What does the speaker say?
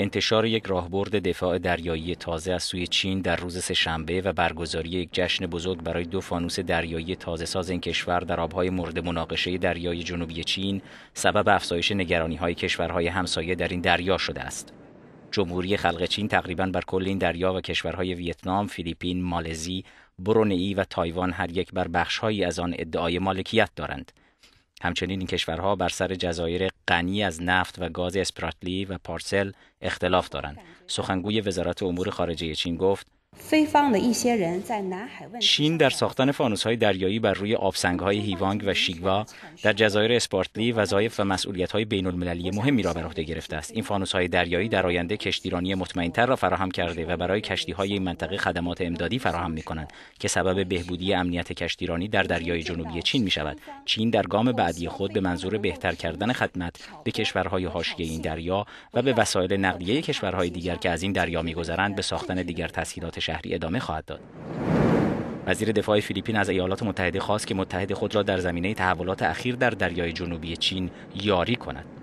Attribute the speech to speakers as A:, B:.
A: انتشار یک راهبرد دفاع دریایی تازه از سوی چین در روز سهشنبه و برگزاری یک جشن بزرگ برای دو فانوس دریایی تازه ساز این کشور در آبهای مورد مناقشه دریای جنوبی چین سبب افزایش نگرانی های کشورهای همسایه در این دریا شده است. جمهوری خلق چین تقریبا بر کل این دریا و کشورهای ویتنام، فیلیپین، مالزی، برونئی و تایوان هر یک بر بخشهایی از آن ادعای مالکیت دارند. همچنین این کشورها بر سر جزایر غنی از نفت و گاز اسپراتلی و پارسل اختلاف دارند. سخنگوی وزارت امور خارجه چین گفت چین در ساختن های دریایی بر روی های هیوانگ و شیگوا در جزایر اسپارتلی وظایف و مسئولیت های بین المللی مهمی را بر عهده گرفته است. این فانوس های دریایی در آینده کشتیرانی تر را فراهم کرده و برای های این منطقه خدمات امدادی فراهم می کنند که سبب بهبودی امنیت کشتیرانی در دریای جنوبی چین می شود چین در گام بعدی خود به منظور بهتر کردن خدمت به کشورهای حاشیه این دریا و به وسایل نقلیه کشورهای دیگر که از این دریا گذرند به ساختن دیگر تسهیلات شهری ادامه خواهد داد. وزیر دفاع فیلیپین از ایالات متحده خواست که متحد خود را در زمینه تحولات اخیر در دریای جنوبی چین یاری کند.